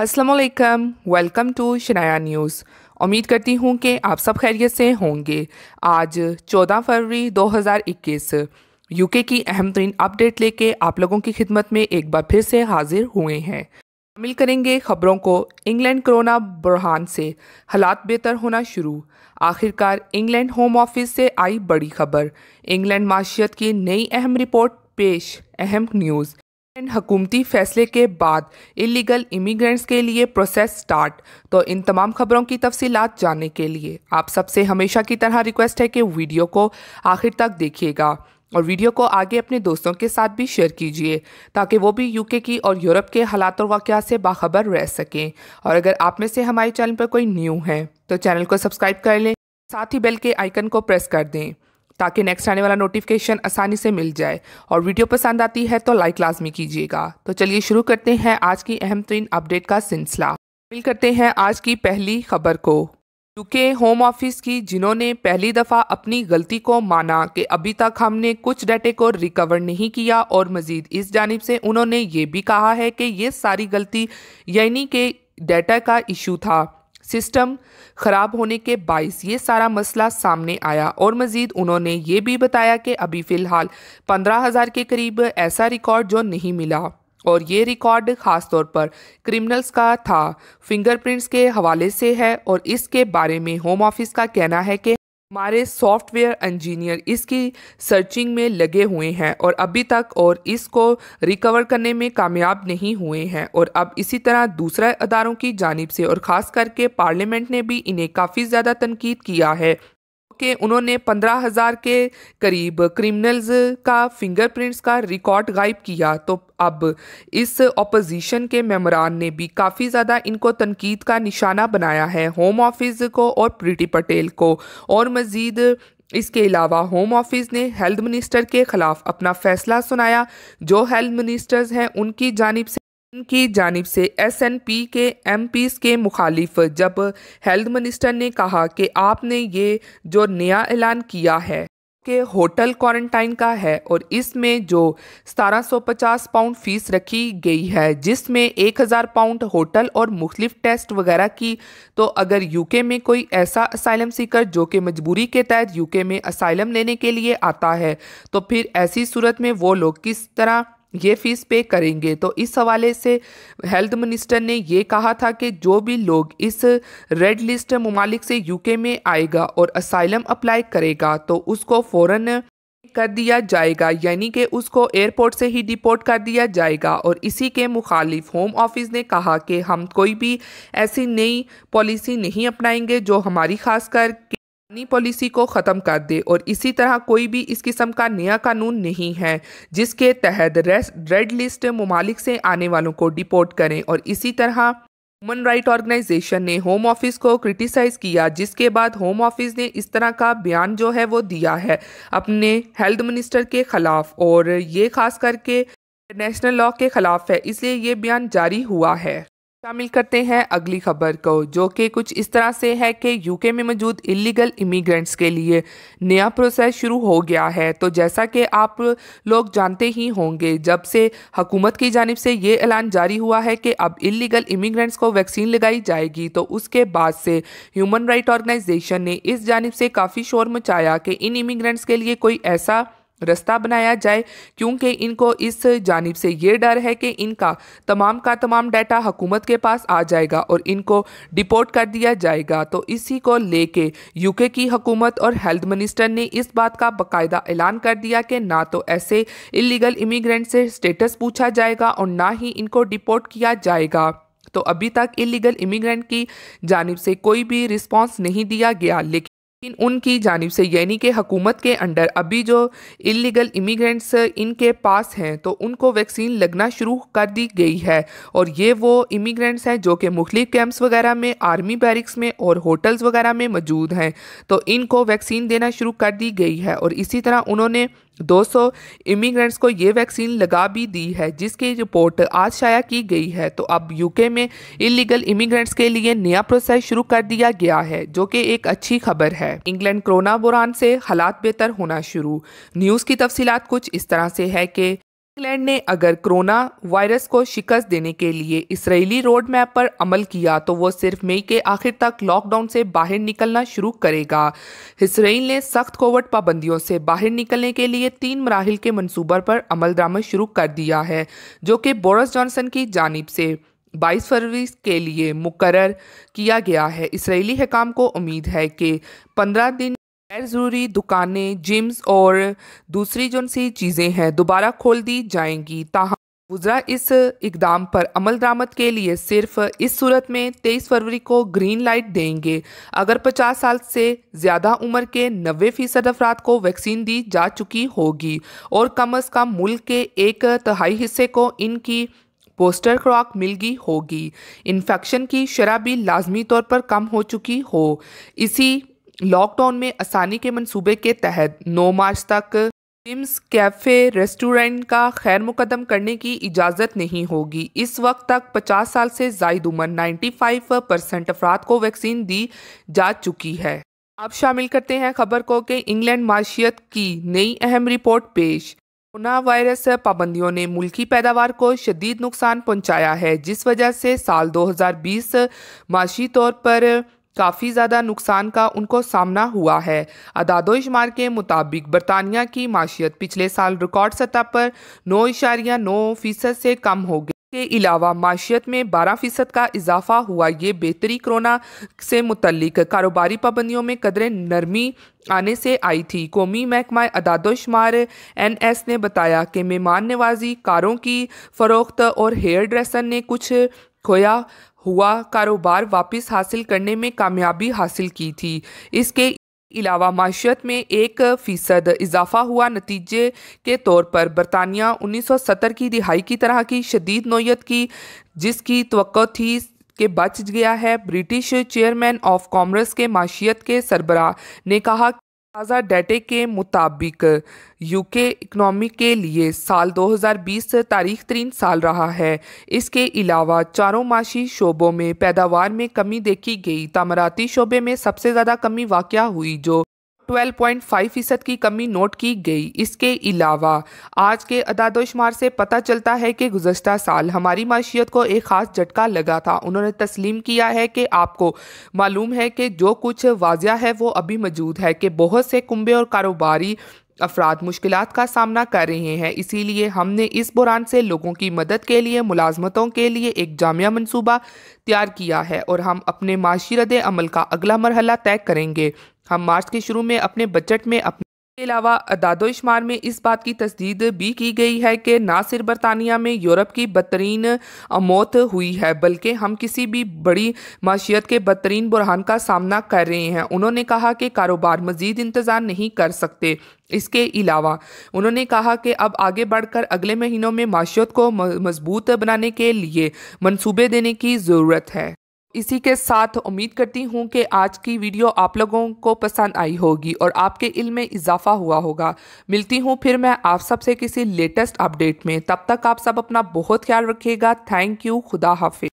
Aslam welcome to Shanaya news उम्मीद करती हूँ कि आप सब खैरियत से होंगे आज 14 फरवरी 2021 यूके की अहम तरीन अपडेट लेके आप लोगों की खिदमत में एक बार फिर से हाजिर हुए हैं शामिल करेंगे खबरों को इंग्लैंड कोरोना बुरहान से हालात बेहतर होना शुरू आखिरकार इंग्लैंड होम ऑफिस से आई बड़ी खबर इंग्लैंड माशियत की नई अहम रिपोर्ट पेश अहम न्यूज़ हकूमती फैसले के बाद इलीगल इमिग्रेंट्स के लिए प्रोसेस स्टार्ट तो इन तमाम खबरों की तफसीलात जानने के लिए आप सबसे हमेशा की तरह रिक्वेस्ट है कि वीडियो को आखिर तक देखिएगा और वीडियो को आगे अपने दोस्तों के साथ भी शेयर कीजिए ताकि वो भी यूके की और यूरोप के हालात और वाक़ात से बाखबर रह सकें और अगर आप में से हमारे चैनल पर कोई न्यू है तो चैनल को सब्सक्राइब कर लें साथ ही बेल के आइकन को प्रेस कर दें ताकि नेक्स्ट आने वाला नोटिफिकेशन आसानी से मिल जाए और वीडियो पसंद आती है तो लाइक लाजमी कीजिएगा तो चलिए शुरू करते हैं आज की अहम तरीन अपडेट का सिलसिला मिल करते हैं आज की पहली खबर को यूके होम ऑफिस की जिन्होंने पहली दफ़ा अपनी गलती को माना कि अभी तक हमने कुछ डाटे को रिकवर नहीं किया और मज़ीद इस जानब से उन्होंने ये भी कहा है कि ये सारी गलती यानी कि डाटा का इशू था सिस्टम ख़राब होने के बायस ये सारा मसला सामने आया और मज़ीद उन्होंने ये भी बताया कि अभी फ़िलहाल पंद्रह हज़ार के करीब ऐसा रिकॉर्ड जो नहीं मिला और ये रिकॉर्ड ख़ास तौर पर क्रिमिनल्स का था फिंगरप्रिंट्स के हवाले से है और इसके बारे में होम ऑफिस का कहना है कि हमारे सॉफ्टवेयर इंजीनियर इसकी सर्चिंग में लगे हुए हैं और अभी तक और इसको रिकवर करने में कामयाब नहीं हुए हैं और अब इसी तरह दूसरे अदारों की जानब से और ख़ास करके पार्लियामेंट ने भी इन्हें काफ़ी ज़्यादा तनकीद किया है के उन्होंने हजार के करीब क्रिमिनल्स का फिंगरप्रिंट्स का रिकॉर्ड गायब किया तो अब इस ऑपोजिशन के मेमरान ने भी काफ़ी ज़्यादा इनको तनकीद का निशाना बनाया है होम ऑफिस को और प्रीति पटेल को और मज़ीद इसके अलावा होम ऑफिस ने हेल्थ मिनिस्टर के खिलाफ अपना फैसला सुनाया जो हेल्थ मिनिस्टर्स हैं उनकी जानब से की जानब से एस एन पी के एम पीज़ के मुखालिफ जब हेल्थ मिनिस्टर ने कहा कि आपने ये जो नया ऐलान किया है के होटल क्वारंटाइन का है और इसमें जो 1750 पाउंड फीस रखी गई है जिसमें 1000 पाउंड होटल और मुख्तलिफ टेस्ट वगैरह की तो अगर यूके में कोई ऐसा असाइलम सीकर जो कि मजबूरी के तहत यूके में असाइलम लेने के लिए आता है तो फिर ऐसी सूरत में वो लोग किस तरह ये फीस पे करेंगे तो इस हवाले से हेल्थ मिनिस्टर ने ये कहा था कि जो भी लोग इस रेड लिस्ट ममालिक से यूके में आएगा और असाइलम अप्लाई करेगा तो उसको फ़ौरन कर दिया जाएगा यानी कि उसको एयरपोर्ट से ही डिपोर्ट कर दिया जाएगा और इसी के मुखालिफ होम ऑफिस ने कहा कि हम कोई भी ऐसी नई पॉलिसी नहीं अपनाएंगे जो हमारी खासकर पॉलिसी को ख़त्म कर दे और इसी तरह कोई भी इस किस्म का नया कानून नहीं है जिसके तहत रेड लिस्ट ममालिक से आने वालों को डिपोर्ट करें और इसी तरह ह्यूमन राइट ऑर्गेनाइजेशन ने होम ऑफिस को क्रिटिसाइज़ किया जिसके बाद होम ऑफिस ने इस तरह का बयान जो है वो दिया है अपने हेल्थ मिनिस्टर के ख़िलाफ़ और ये खास करके नेशनल लॉ के ख़िलाफ़ है इसलिए ये बयान जारी हुआ है शामिल करते हैं अगली खबर को जो कि कुछ इस तरह से है कि यूके में मौजूद इलीगल इमिग्रेंट्स के लिए नया प्रोसेस शुरू हो गया है तो जैसा कि आप लोग जानते ही होंगे जब से हकूमत की जानब से ये ऐलान जारी हुआ है कि अब इलीगल इमिग्रेंट्स को वैक्सीन लगाई जाएगी तो उसके बाद से ह्यूमन राइट ऑर्गेनाइजेशन ने इस जानब से काफ़ी शोर मचाया कि इन इमिग्रेंट्स के लिए कोई ऐसा रास्ता बनाया जाए क्योंकि इनको इस जानब से ये डर है कि इनका तमाम का तमाम डाटा हुकूमत के पास आ जाएगा और इनको डिपोर्ट कर दिया जाएगा तो इसी को लेके यूके की हुकूमत और हेल्थ मिनिस्टर ने इस बात का बाकायदा ऐलान कर दिया कि ना तो ऐसे इलीगल इमिग्रेंट से स्टेटस पूछा जाएगा और ना ही इनको डिपोर्ट किया जाएगा तो अभी तक इलीगल इमिग्रेंट की जानब से कोई भी रिस्पॉन्स नहीं दिया गया लेकिन लेकिन उनकी जानब से यानी कि हकूमत के अंडर अभी जो इलीगल इमिग्रेंट्स इनके पास हैं तो उनको वैक्सीन लगना शुरू कर दी गई है और ये वो इमिग्रेंट्स हैं जो कि मुख्तिक कैंप्स वगैरह में आर्मी बैरिक्स में और होटल्स वगैरह में मौजूद हैं तो इनको वैक्सीन देना शुरू कर दी गई है और इसी तरह उन्होंने दोस्तों इमिग्रेंट्स को ये वैक्सीन लगा भी दी है जिसकी रिपोर्ट आज शाया की गई है तो अब यूके में इलीगल इमिग्रेंट्स के लिए नया प्रोसेस शुरू कर दिया गया है जो कि एक अच्छी खबर है इंग्लैंड कोरोना बुरान से हालात बेहतर होना शुरू न्यूज़ की तफसीत कुछ इस तरह से है कि इंग्लैंड ने अगर कोरोना वायरस को शिकस्त देने के लिए इसराइली रोड मैप पर अमल किया तो वो सिर्फ मई के आखिर तक लॉकडाउन से बाहर निकलना शुरू करेगा इसराइल ने सख्त कोविड पाबंदियों से बाहर निकलने के लिए तीन मराहल के मंसूबा पर अमल दरामद शुरू कर दिया है जो कि बोरस जॉनसन की जानब से 22 फरवरी के लिए मुकर किया गया है इसराइली हकाम को उम्मीद है कि 15 दिन गैर ज़रूरी दुकानें जिम्स और दूसरी जो सी चीज़ें हैं दोबारा खोल दी जाएंगी ताहम गुजरा इस इकदाम पर अमल दरामद के लिए सिर्फ इस सूरत में तेईस फरवरी को ग्रीन लाइट देंगे अगर पचास साल से ज़्यादा उम्र के नबे फ़ीसद अफराद को वैक्सीन दी जा चुकी होगी और कम अज़ कम मुल्क के एक तहाई हिस्से को इनकी पोस्टर खुराक मिल गई होगी इन्फेक्शन की शराब भी लाजमी तौर पर कम हो चुकी हो इसी लॉकडाउन में आसानी के मंसूबे के तहत 9 मार्च तक जिम्स कैफ़े रेस्टोरेंट का खैर मुकदम करने की इजाज़त नहीं होगी इस वक्त तक 50 साल से जायद उम्र 95 परसेंट अफराद को वैक्सीन दी जा चुकी है अब शामिल करते हैं खबर को कि इंग्लैंड माशियत की नई अहम रिपोर्ट पेश कोरोना वायरस पाबंदियों ने मुल्की पैदावार को शदीद नुकसान पहुंचाया है जिस वजह से साल 2020 माशी तौर पर काफ़ी ज़्यादा नुकसान का उनको सामना हुआ है अदादोशुमार के मुताबिक बरतानिया की माशियत पिछले साल रिकॉर्ड सतह पर नौ इशारिया नौ फीसद से कम हो गई के अलावा माशियत में 12 फ़ीसद का इजाफा हुआ ये बेहतरी कोरोना से मुतलिक कारोबारी पाबंदियों में कदरें नरमी आने से आई थी कौमी महकमा अदादोशुमार एन एस ने बताया कि मेहमान नवाजी कारों की फ़रोख्त और हेयर ड्रेसर ने कुछ खोया हुआ कारोबार वापस हासिल करने में कामयाबी हासिल की थी इसके अलावा माशियत में एक फ़ीसद इजाफा हुआ नतीजे के तौर पर बरतानिया 1970 की दिहाई की तरह की शदीद नोयत की जिसकी तो थी के बच गया है ब्रिटिश चेयरमैन ऑफ कॉमर्स के माशियत के सरबरा ने कहा ताज़ा डेटे के मुताबिक यूके इकनॉमी के लिए साल 2020 तारीख तरीन साल रहा है इसके अलावा चारों माशी शोबों में पैदावार में कमी देखी गई तमराती शोबे में सबसे ज़्यादा कमी वाक़ हुई जो 12.5 फीसद की कमी नोट की गई इसके अलावा आज के अदादोशुमार से पता चलता है कि गुजशत साल हमारी माशियत को एक खास झटका लगा था उन्होंने तस्लीम किया है कि आपको मालूम है कि जो कुछ वाजिया है वो अभी मौजूद है कि बहुत से कुंबे और कारोबारी अफराद मुश्किल का सामना कर रहे हैं इसीलिए हमने इस बुरान से लोगों की मदद के लिए मुलाजमतों के लिए एक जामिया मनसूबा तैयार किया है और हम अपने माशी रद अमल का अगला मरहला तय करेंगे हम मार्च के शुरू में अपने बजट में अपने के अलावा अदादोशुमार में इस बात की तस्दीद भी की गई है कि ना सिर्फ बरतानिया में यूरोप की बदतरीन मौत हुई है बल्कि हम किसी भी बड़ी माशियत के बदतरीन बुरहान का सामना कर रहे हैं उन्होंने कहा कि कारोबार मजीद इंतज़ार नहीं कर सकते इसके अलावा उन्होंने कहा कि अब आगे बढ़कर अगले महीनों में माशियत को मजबूत बनाने के लिए मनसूबे देने की ज़रूरत है इसी के साथ उम्मीद करती हूँ कि आज की वीडियो आप लोगों को पसंद आई होगी और आपके इल्म में इजाफा हुआ होगा मिलती हूँ फिर मैं आप सब से किसी लेटेस्ट अपडेट में तब तक आप सब अपना बहुत ख्याल रखिएगा थैंक यू खुदा हाफि